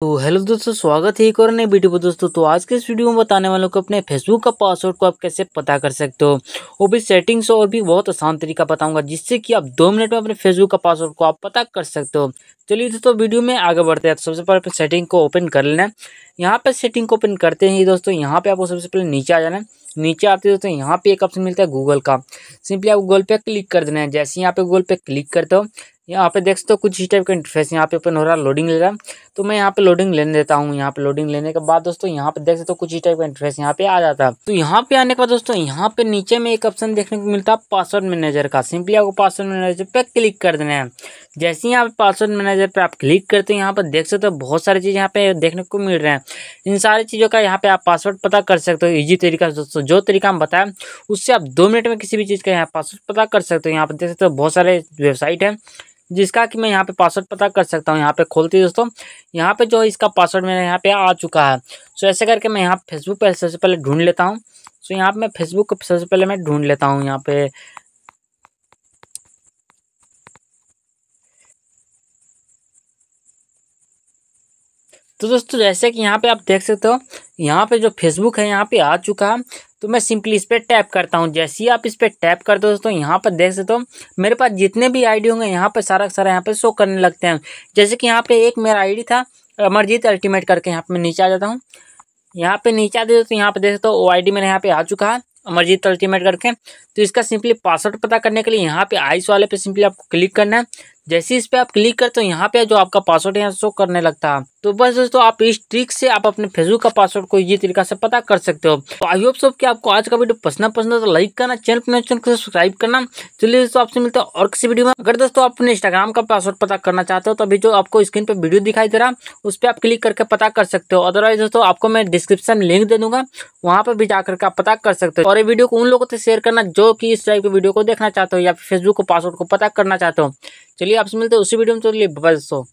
तो हेलो दोस्तों स्वागत है एक और नए वीडियो पर दोस्तों तो आज के इस वीडियो में बताने वालों को अपने फेसबुक का पासवर्ड को आप कैसे पता कर सकते हो वो भी सेटिंग्स और भी बहुत आसान तरीका बताऊंगा जिससे कि आप दो मिनट में अपने फेसबुक का पासवर्ड को आप पता कर सकते हो चलिए दोस्तों वीडियो में आगे बढ़ते हैं तो सबसे पहले सेटिंग को ओपन कर लेना है यहाँ पर सेटिंग को ओपन करते हैं दोस्तों यहाँ पर आपको सबसे पहले नीचे आ जाना है नीचे आते दोस्तों यहाँ पे एक ऑप्शन मिलता है गूगल का सिंपली आप गूगल पे क्लिक कर देना है जैसे यहाँ पे गूगल पे क्लिक करते हो यहाँ पे देख सकते हो कुछ इस टाइप का इंटरफेस यहाँ पे ओपन हो रहा है लोडिंग ले रहा है तो मैं यहाँ पे लोडिंग लेने देता हूँ यहाँ पे लोडिंग लेने के बाद दोस्तों यहाँ पे देख सकते हो कुछ ही टाइप का इंटरेस यहाँ पे आ जाता है तो यहाँ पे आने के बाद दोस्तों यहाँ पे नीचे में एक ऑप्शन देखने को मिलता है पासवर्ड मैनेजर का सिंपली आपको पासवर्ड मैनेजर पे क्लिक कर देना है जैसे ही आप पासवर्ड मैनेजर पे आप क्लिक करते हैं यहाँ पर देख सकते हो बहुत सारी चीज़ यहाँ पे देखने को मिल रहे हैं इन सारी चीज़ों का यहाँ पे आप पासवर्ड पता कर सकते हो इजी तरीका दोस्तों जो तरीका हम बताए उससे आप दो मिनट में किसी भी चीज़ का यहाँ पासवर्ड पता कर सकते हो यहाँ पर देख सकते हो बहुत सारे वेबसाइट हैं जिसका कि मैं यहाँ पे पासवर्ड पता कर सकता हूँ यहाँ पे खोलती है दोस्तों यहाँ पे जो इसका पासवर्ड मेरे यहाँ पे आ चुका है सो ऐसे करके मैं यहाँ फेसबुक पर सबसे पहले ढूंढ लेता हूँ सो यहाँ पे मैं फेसबुक सबसे पहले मैं ढूंढ लेता हूँ यहाँ पे तो दोस्तों जैसे कि यहाँ पे आप देख सकते हो यहाँ पे जो फेसबुक है यहाँ पे आ चुका तो मैं सिंपली इस पर टैप करता हूँ जैसे ही आप इस पर टैप कर दो दोस्तों यहाँ पर देख सकते हो मेरे पास जितने भी आईडी होंगे यहाँ पर सारा सारा यहाँ पर शो करने लगते हैं जैसे कि यहाँ पे एक मेरा आईडी था अमरजीत अल्टीमेट करके यहाँ पे मैं नीचे आ जाता हूँ यहाँ पे नीचे देते तो यहाँ पे देख सकते हो वो आई मेरे यहाँ पे आ चुका है अमरजीत अल्टीमेट करके तो इसका सिंपली पासवर्ड पता करने के लिए यहाँ पे आइस वाले पे सिंपली आपको क्लिक करना है जैसे इस पे आप क्लिक करते हो यहाँ पे जो आपका पासवर्ड यहाँ शो करने लगता है तो बस दोस्तों आप इस ट्रिक से आप अपने फेसबुक का पासवर्ड को इजी तरीका से पता कर सकते हो तो आई होप सो कि आपको आज का वीडियो पसंद पसंद तो लाइक करना चैनल पर चैनल को सब्सक्राइब करना चलिए दोस्तों आपसे मिलते हैं और किसी वीडियो में अगर दोस्तों आप अपने इंस्टाग्राम का पासवर्ड पता करना चाहते हो तो अभी जो आपको स्क्रीन पर वीडियो दिखाई दे रहा उस पर आप क्लिक करके पता कर सकते हो अदरवाइज दोस्तों आपको मैं डिस्क्रिप्शन लिंक दे दूंगा वहाँ पर भी जाकर आप पता कर सकते हो और ये वीडियो को उन लोगों से शेयर करना जो कि इस टाइप के वीडियो को देखना चाहते हो या फिर फेसबुक को पासवर्ड को पता करना चाहते हो चलिए आपसे मिलते हैं उसी वीडियो में तो चलिए दोस्तों